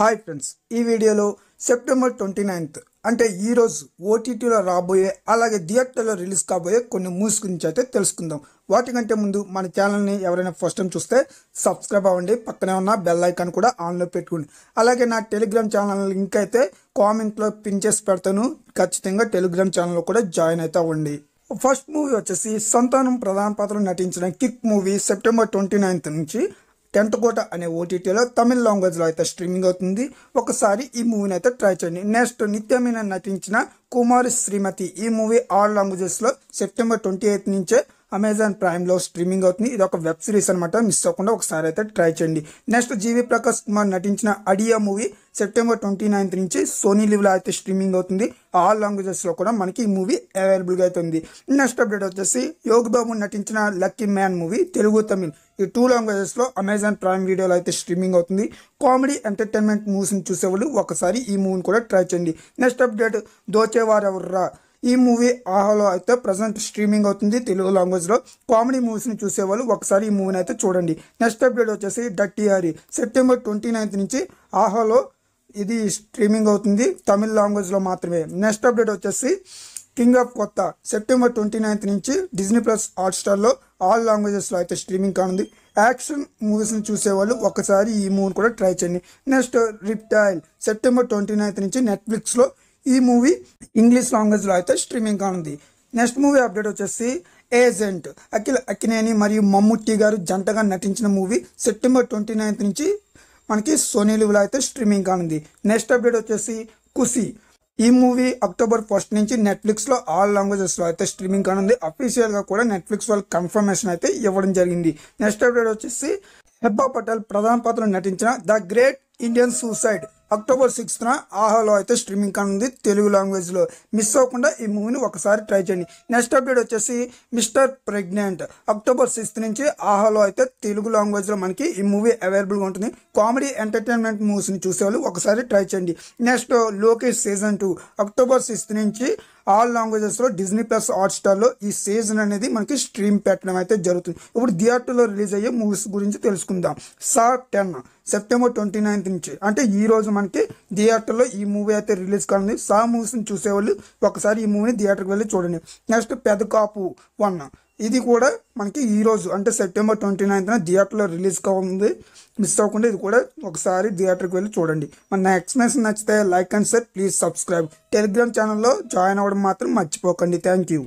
hi friends ఈ వీడియోలో September twenty ninth అంటే ఈరోజు ఓటీటీలో రాబోయే అలాగే థియేటర్లో రిలీజ్ కాబోయే కొన్ని మూవీస్ గురించి అయితే తెలుసుకుందాం వాటికంటే ముందు మన ఛానల్ని ఎవరైనా ఫస్ట్ టైం చూస్తే సబ్స్క్రైబ్ అవ్వండి పక్కనే ఉన్న బెల్ ఐకాన్ కూడా ఆన్లో పెట్టుకోండి అలాగే నా టెలిగ్రామ్ ఛానల్ లింక్ అయితే కామెంట్లో పిన్ చేసి పెడతాను ఖచ్చితంగా టెలిగ్రామ్ ఛానల్లో కూడా జాయిన్ అయితే అవ్వండి ఫస్ట్ మూవీ వచ్చేసి సంతానం ప్రధాన పాత్ర నటించిన kick movie September twenty ninth నుంచి కోట అనే ఓటీటీలో తమిళ లాంగ్వేజ్లో అయితే స్ట్రీమింగ్ అవుతుంది ఒకసారి ఈ మూవీని అయితే ట్రై చేయండి నెక్స్ట్ నిత్యమైన నటించిన కుమారి శ్రీమతి ఈ మూవీ ఆల్ లాంగ్వేజెస్లో సెప్టెంబర్ ట్వంటీ ఎయిత్ నుంచే అమెజాన్ ప్రైమ్లో స్ట్రీమింగ్ అవుతుంది ఇది ఒక వెబ్ సిరీస్ అనమాట మిస్ అవ్వకుండా ఒకసారి అయితే ట్రై చేయండి నెక్స్ట్ జీవి ప్రకాష్ కుమార్ నటించిన Adiyae movie September twenty ninth నుంచి సోనీ లివ్లో అయితే స్ట్రీమింగ్ అవుతుంది ఆల్ లాంగ్వేజెస్లో కూడా మనకి ఈ మూవీ అవైలబుల్గా అవుతుంది నెక్స్ట్ అప్డేట్ వచ్చేసి యోగ్ బాబు నటించిన lucky man movie Telugu Tamil ఈ టూ లాంగ్వేజెస్లో అమెజాన్ ప్రైమ్ వీడియోలో అయితే స్ట్రీమింగ్ అవుతుంది కామెడీ ఎంటర్టైన్మెంట్ మూవీస్ని చూసేవాళ్ళు ఒకసారి ఈ మూవీని కూడా ట్రై చేయండి నెక్స్ట్ అప్డేట్ దోచేవారెవర్రా ఈ మూవీ ఆహాలో అయితే ప్రజెంట్ స్ట్రీమింగ్ అవుతుంది తెలుగు లాంగ్వేజ్లో కామెడీ మూవీస్ని చూసేవాళ్ళు ఒకసారి ఈ మూవీని అయితే చూడండి నెక్స్ట్ అప్డేట్ వచ్చేసి డట్టిఆరి సెప్టెంబర్ ట్వంటీ నైన్త్ నుంచి ఆహాలో ఇది స్ట్రీమింగ్ అవుతుంది తమిళ లాంగ్వేజ్లో మాత్రమే నెక్స్ట్ అప్డేట్ వచ్చేసి king of Kotha September twenty ninth నుంచి డిజ్నీ ప్లస్ హాట్స్టార్లో ఆల్ లాంగ్వేజెస్లో అయితే స్ట్రీమింగ్ కానుంది యాక్షన్ మూవీస్ని చూసేవాళ్ళు ఒకసారి ఈ మూవీని కూడా ట్రై చేయండి next reptile September twenty ninth నుంచి నెట్ఫ్లిక్స్లో ఈ మూవీ ఇంగ్లీష్ లాంగ్వేజ్లో అయితే స్ట్రీమింగ్ కానుంది నెక్స్ట్ మూవీ అప్డేట్ వచ్చేసి ఏజెంట్ అఖిల్ అక్కినేని మరియు మమ్ముట్టి గారు జంటగా నటించిన మూవీ సెప్టెంబర్ ట్వంటీ నైన్త్ నుంచి మనకి సోనీ అయితే స్ట్రీమింగ్ కానుంది నెక్స్ట్ అప్డేట్ వచ్చేసి కుసి ఈ మూవీ అక్టోబర్ ఫస్ట్ నుంచి నెట్ఫ్లిక్స్లో ఆల్ లాంగ్వేజెస్లో అయితే స్ట్రీమింగ్ కానుంది అఫీషియల్గా కూడా నెట్ఫ్లిక్స్ వాళ్ళు కన్ఫర్మేషన్ అయితే ఇవ్వడం జరిగింది నెక్స్ట్ అప్డేట్ వచ్చేసి హెబ్బా పటేల్ ప్రధాన పాత్రలో నటించిన the great Indian suicide October సిక్స్త్న ఆహాలో అయితే స్ట్రీమింగ్ కానుంది తెలుగు లాంగ్వేజ్లో మిస్ అవ్వకుండా ఈ మూవీని ఒకసారి ట్రై చేయండి నెక్స్ట్ అప్డేట్ వచ్చేసి మిస్టర్ ప్రెగ్నెంట్ అక్టోబర్ సిక్స్త్ నుంచి ఆహాలో అయితే తెలుగు లాంగ్వేజ్లో మనకి ఈ మూవీ అవైలబుల్గా ఉంటుంది కామెడీ ఎంటర్టైన్మెంట్ మూవీస్ని చూసేవాళ్ళు ఒకసారి ట్రై చేయండి నెక్స్ట్ లోకేష్ సీజన్ టూ అక్టోబర్ సిక్స్త్ నుంచి ఆల్ లాంగ్వేజెస్లో డిజ్నీ ప్లస్ హాట్స్టార్లో ఈ సీజన్ అనేది మనకి స్ట్రీమ్ పెట్టడం అయితే జరుగుతుంది ఇప్పుడు థియేటర్లో రిలీజ్ అయ్యే మూవీస్ గురించి తెలుసుకుందాం saw ten September twenty ninth నుంచి అంటే ఈ రోజు మనకి థియేటర్లో ఈ మూవీ అయితే రిలీజ్ కానుంది సా మూవీస్ని చూసేవాళ్ళు ఒకసారి ఈ మూవీని థియేటర్కి వెళ్ళి చూడండి నెక్స్ట్ పెద్ద కాపు వన్ ఇది కూడా మనకి ఈరోజు అంటే సెప్టెంబర్ ట్వంటీ నైన్త్న థియేటర్లో రిలీజ్ కావుంది మిస్ అవ్వకుండా ఇది కూడా ఒకసారి థియేటర్కి వెళ్ళి చూడండి మన ఎక్స్ప్లెనేషన్ నచ్చితే like and share please subscribe Telegram ఛానల్లో జాయిన్ అవ్వడం మాత్రం మర్చిపోకండి థ్యాంక్ యూ